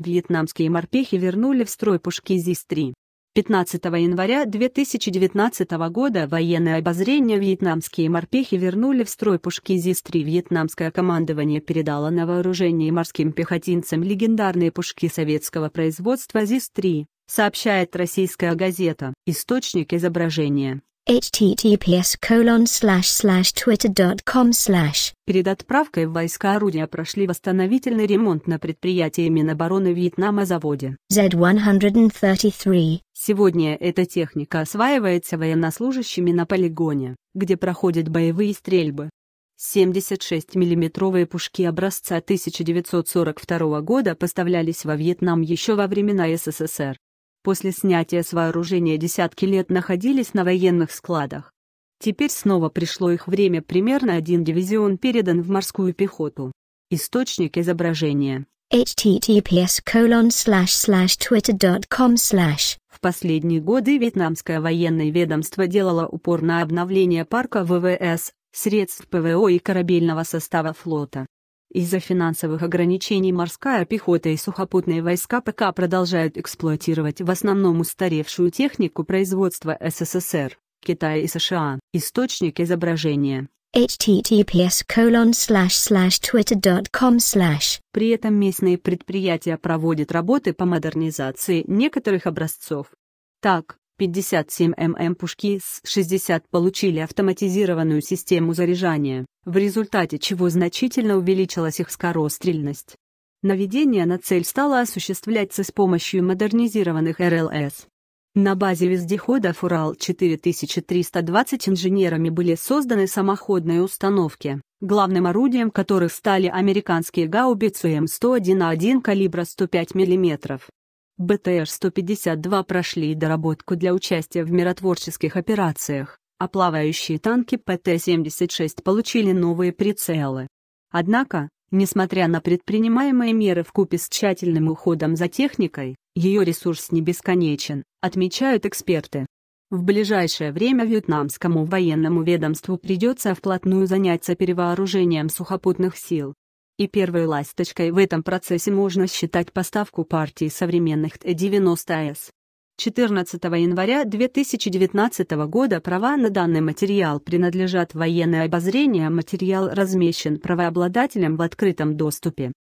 Вьетнамские морпехи вернули в строй пушки ЗИС-3. 15 января 2019 года военное обозрение вьетнамские морпехи вернули в строй пушки ЗИС-3. Вьетнамское командование передало на вооружение морским пехотинцам легендарные пушки советского производства ЗИС-3, сообщает российская газета. Источник изображения https colon slash slash twitter.com slash. Перед отправкой в войска орудия прошли восстановительный ремонт на предприятии Минобороны Вьетнама заводе. Z133. Сегодня эта техника осваивается военнослужащими на полигоне, где проходят боевые стрельбы. 76 миллиметровые пушки образца 1942 года поставлялись во Вьетнам еще во времена СССР после снятия с вооружения десятки лет находились на военных складах. Теперь снова пришло их время, примерно один дивизион передан в морскую пехоту. Источник изображения. https twitter.com В последние годы Вьетнамское военное ведомство делало упор на обновление парка ВВС, средств ПВО и корабельного состава флота. Из-за финансовых ограничений морская пехота и сухопутные войска ПК продолжают эксплуатировать в основном устаревшую технику производства СССР, Китая и США. Источник изображения https twitter.com При этом местные предприятия проводят работы по модернизации некоторых образцов. Так, 57 мм пушки с 60 получили автоматизированную систему заряжания, в результате чего значительно увеличилась их скорострельность. Наведение на цель стало осуществляться с помощью модернизированных РЛС. На базе вездеходов «Урал-4320» инженерами были созданы самоходные установки, главным орудием которых стали американские гаубицы М101А1 калибра 105 мм. БТР-152 прошли доработку для участия в миротворческих операциях, а плавающие танки ПТ-76 получили новые прицелы. Однако, несмотря на предпринимаемые меры в купе с тщательным уходом за техникой, ее ресурс не бесконечен, отмечают эксперты. В ближайшее время вьетнамскому военному ведомству придется вплотную заняться перевооружением сухопутных сил, и первой ласточкой в этом процессе можно считать поставку партии современных Т-90С. 14 января 2019 года права на данный материал принадлежат военное обозрение, материал размещен правообладателем в открытом доступе.